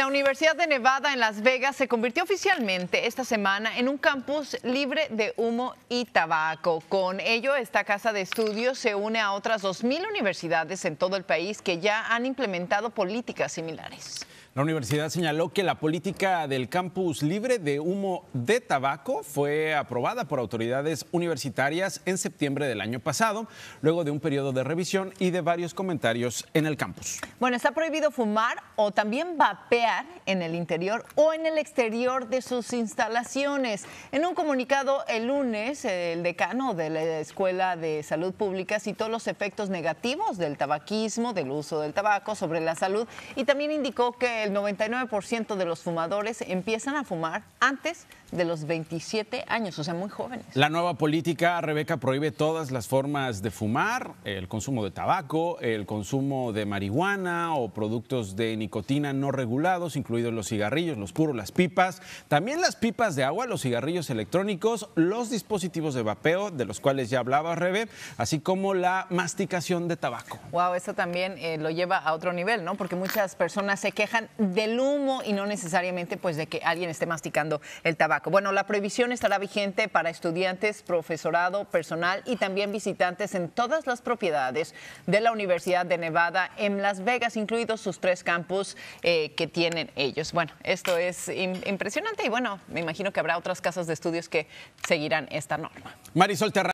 La Universidad de Nevada en Las Vegas se convirtió oficialmente esta semana en un campus libre de humo y tabaco. Con ello, esta casa de estudios se une a otras 2.000 universidades en todo el país que ya han implementado políticas similares. La universidad señaló que la política del campus libre de humo de tabaco fue aprobada por autoridades universitarias en septiembre del año pasado, luego de un periodo de revisión y de varios comentarios en el campus. Bueno, está prohibido fumar o también vapear en el interior o en el exterior de sus instalaciones. En un comunicado el lunes, el decano de la Escuela de Salud Pública citó los efectos negativos del tabaquismo, del uso del tabaco sobre la salud y también indicó que el 99% de los fumadores empiezan a fumar antes de los 27 años, o sea, muy jóvenes. La nueva política, Rebeca, prohíbe todas las formas de fumar, el consumo de tabaco, el consumo de marihuana o productos de nicotina no regulados, incluidos los cigarrillos, los puros, las pipas, también las pipas de agua, los cigarrillos electrónicos, los dispositivos de vapeo, de los cuales ya hablaba Rebe, así como la masticación de tabaco. Wow, eso también eh, lo lleva a otro nivel, ¿no? Porque muchas personas se quejan del humo y no necesariamente pues de que alguien esté masticando el tabaco. Bueno, la prohibición estará vigente para estudiantes, profesorado, personal y también visitantes en todas las propiedades de la Universidad de Nevada en Las Vegas, incluidos sus tres campus eh, que tienen ellos. Bueno, esto es impresionante y bueno, me imagino que habrá otras casas de estudios que seguirán esta norma. Marisol Terra